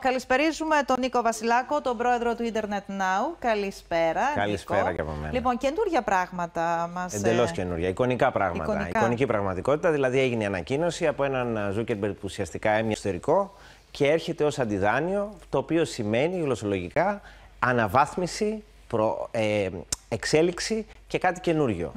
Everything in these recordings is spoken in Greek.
Καλησπέριζουμε τον Νίκο Βασιλάκο, τον πρόεδρο του Internet Now. Καλησπέρα. Καλησπέρα Νίκο. και από μένα. Λοιπόν, καινούργια πράγματα μας. Εντελώς ε, καινούργια. Εικονικά πράγματα. Εικονικά. Εικονική πραγματικότητα. Δηλαδή, έγινε η ανακοίνωση από έναν Ζούκερμπερ που ουσιαστικά έμεινε εσωτερικό και έρχεται ως αντιδάνειο, το οποίο σημαίνει γλωσσολογικά αναβάθμιση, προ, ε, εξέλιξη και κάτι καινούριο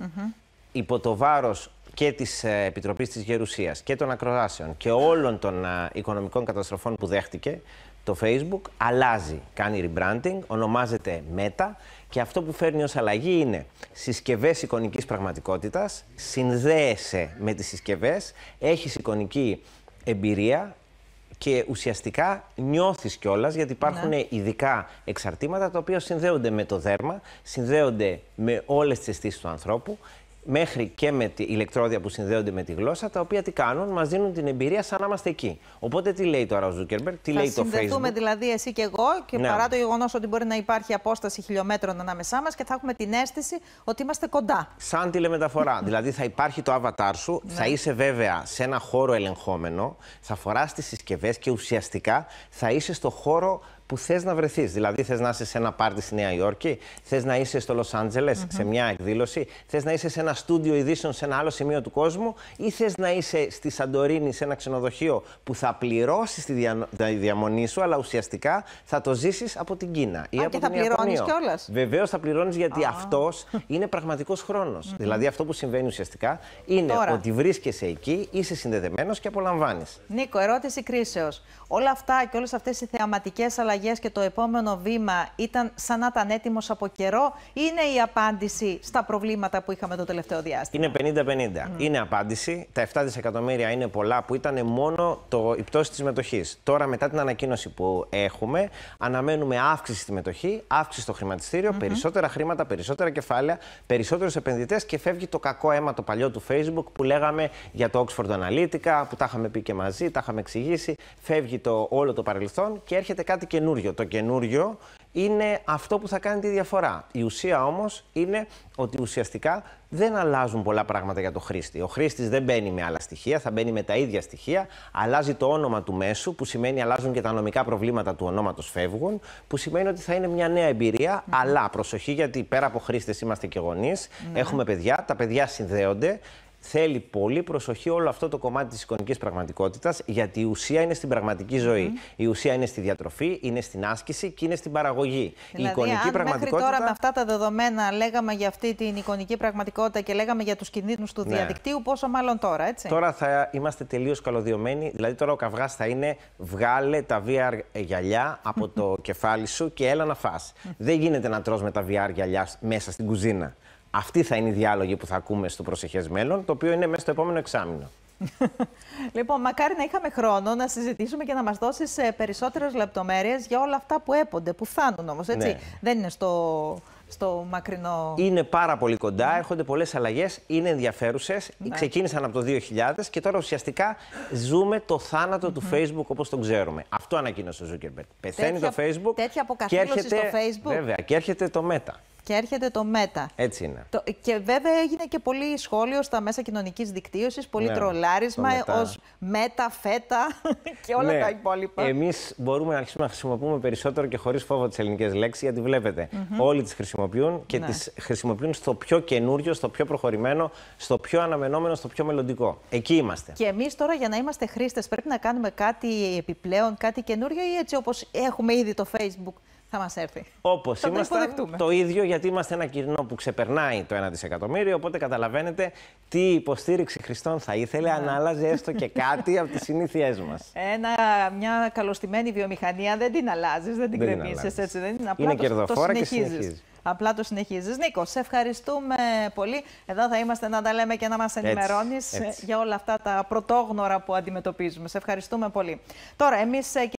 υπό το βάρος και της ε, Επιτροπής της Γερουσίας και των ακροάσεων και όλων των ε, οικονομικών καταστροφών που δέχτηκε, το Facebook αλλάζει, κάνει rebranding, ονομάζεται Meta και αυτό που φέρνει ως αλλαγή είναι συσκευές εικονικής πραγματικότητας, συνδέεσαι με τις συσκευές, έχεις εικονική εμπειρία και ουσιαστικά νιώθεις κιόλας γιατί υπάρχουν ναι. ειδικά εξαρτήματα τα οποία συνδέονται με το δέρμα, συνδέονται με όλες τις αισθήσεις του ανθρώπου μέχρι και με τη ηλεκτρόδια που συνδέονται με τη γλώσσα, τα οποία τι κάνουν, μας δίνουν την εμπειρία σαν να είμαστε εκεί. Οπότε τι λέει τώρα ο Ζούκερμπερ, τι λέει το Facebook. Θα συνδεθούμε δηλαδή εσύ και εγώ, και ναι. παρά το γεγονός ότι μπορεί να υπάρχει απόσταση χιλιόμετρων ανάμεσά μας και θα έχουμε την αίσθηση ότι είμαστε κοντά. Σαν τηλεμεταφορά. δηλαδή θα υπάρχει το avatar σου, ναι. θα είσαι βέβαια σε ένα χώρο ελεγχόμενο, θα φοράς τις συσκευές και ουσιαστικά θα είσαι στο χώρο που θες να βρεθείς. Δηλαδή, θες να είσαι σε ένα πάρτι στη Νέα Υόρκη, θες να είσαι στο Λος Άντζελες σε μια εκδήλωση, θες να είσαι σε ένα στούντιο ειδήσεων σε ένα άλλο σημείο του κόσμου, ή θες να είσαι στη Σαντορίνη σε ένα ξενοδοχείο που θα πληρώσεις τη, διαμονή σου, αλλά ουσιαστικά θα το ζήσεις από την Κίνα. Ή Α, από και θα πληρώνεις κιόλας. Βεβαίως θα πληρώνεις γιατί ah. αυτός είναι πραγματικός χρόνος. Δηλαδή, αυτό που συμβαίνει ουσιαστικά είναι ότι βρίσκεσαι εκεί, είσαι συνδεδεμένος και απολαμβάνεις. Νίκο, ερώτηση κρίσεως. Όλα αυτά και όλες αυτές οι θεαματικές αλλαγές αλλαγές και το επόμενο βήμα ήταν σαν να ήταν έτοιμος από καιρό, είναι η απάντηση στα προβλήματα που είχαμε το τελευταίο διάστημα. Είναι 50-50. Είναι απάντηση. Τα 7 δισεκατομμύρια είναι πολλά που ήταν μόνο το, η πτώση της μετοχής. Τώρα, μετά την ανακοίνωση που έχουμε, αναμένουμε αύξηση στη μετοχή, αύξηση στο χρηματιστήριο, περισσότερα χρήματα, περισσότερα κεφάλαια, περισσότερους επενδυτές και φεύγει το κακό αίμα το παλιό του Facebook που λέγαμε για το Oxford Analytica, που τα είχαμε πει και μαζί, τα είχαμε εξηγήσει. Φεύγει το όλο το παρελθόν και έρχεται κάτι καινούργιο. Το καινούριο είναι αυτό που θα κάνει τη διαφορά. Η ουσία όμως είναι ότι ουσιαστικά δεν αλλάζουν πολλά πράγματα για το χρήστη. Ο χρήστης δεν μπαίνει με άλλα στοιχεία, θα μπαίνει με τα ίδια στοιχεία. Αλλάζει το όνομα του μέσου, που σημαίνει αλλάζουν και τα νομικά προβλήματα του ονόματος φεύγουν, που σημαίνει ότι θα είναι μια νέα εμπειρία. Ναι. Αλλά προσοχή, γιατί πέρα από χρήστες είμαστε και γονείς, ναι. έχουμε παιδιά, τα παιδιά συνδέονται θέλει πολύ προσοχή όλο αυτό το κομμάτι της εικονικής πραγματικότητας γιατί η ουσία είναι στην πραγματική ζωή. Η ουσία είναι στη διατροφή, είναι στην άσκηση και είναι στην παραγωγή. Δηλαδή, η εικονική αν πραγματικότητα... μέχρι τώρα με αυτά τα δεδομένα λέγαμε για αυτή την εικονική πραγματικότητα και λέγαμε για τους κινδύνους του ναι. διαδικτύου, πόσο μάλλον τώρα, έτσι. Τώρα θα είμαστε τελείως καλωδιωμένοι, δηλαδή τώρα ο καυγάς θα είναι βγάλε τα VR γυαλιά από το κεφάλι σου και έλα να φας. Δεν γίνεται να τρως με τα VR γυαλιά μέσα στην κουζίνα. Αυτή θα είναι η διάλογη που θα ακούμε στο προσεχές μέλλον, το οποίο είναι μέσα στο επόμενο εξάμεινο. λοιπόν, μακάρι να είχαμε χρόνο να συζητήσουμε και να μας δώσεις ε, περισσότερες λεπτομέρειες για όλα αυτά που έπονται, που φτάνουν όμως, έτσι. Ναι. Δεν είναι στο, στο μακρινό. Είναι πάρα πολύ κοντά, έρχονται πολλές αλλαγές, είναι ενδιαφέρουσες. Ναι. Ξεκίνησαν από το 2000 και τώρα ουσιαστικά ζούμε το θάνατο του Facebook όπως τον ξέρουμε. Αυτό ανακοίνωσε ο Ζούκερμπερτ. Πεθαίνει το Facebook. Τέτοια αποκαθήλωση στο Facebook. Βέβαια, και έρχεται το Meta. Και έρχεται το ΜΕΤΑ. Έτσι είναι. Το... Και βέβαια έγινε και πολύ σχόλιο στα μέσα κοινωνικής δικτύωσης, πολύ ναι, τρολάρισμα ω ΜΕΤΑ, ΦΕΤΑ και όλα ναι. τα υπόλοιπα. Εμείς μπορούμε να αρχίσουμε να χρησιμοποιούμε περισσότερο και χωρίς φόβο τις ελληνικές λέξεις, γιατί βλέπετε mm -hmm. όλοι τις χρησιμοποιούν και ναι. τις χρησιμοποιούν στο πιο καινούριο, στο πιο προχωρημένο, στο πιο αναμενόμενο, στο πιο μελλοντικό. Εκεί είμαστε. Και εμείς τώρα για να είμαστε χρήστες πρέπει να κάνουμε κάτι επιπλέον, κάτι καινούριο ή έτσι όπως έχουμε ήδη το Facebook θα μας έρθει. Όπως είμαστε, το ίδιο γιατί είμαστε ένα κοινό που ξεπερνάει το 1 δισεκατομμύριο. Οπότε καταλαβαίνετε τι υποστήριξη χρηστών θα ήθελε ναι. αν άλλαζε έστω και κάτι από τις συνήθειές μας. Μια καλωστημένη βιομηχανία δεν την αλλάζεις, δεν την κρεμίσει έτσι. Δεν είναι απλά είναι το, κερδοφόρα το και συνεχίζεις. Απλά το συνεχίζεις. Νίκο, σε ευχαριστούμε πολύ. Εδώ θα είμαστε να τα λέμε και να μας ενημερώνει ε, για όλα αυτά τα πρωτόγνωρα που αντιμετωπίζουμε. Σε ευχαριστούμε πολύ. Τώρα, εμείς ε,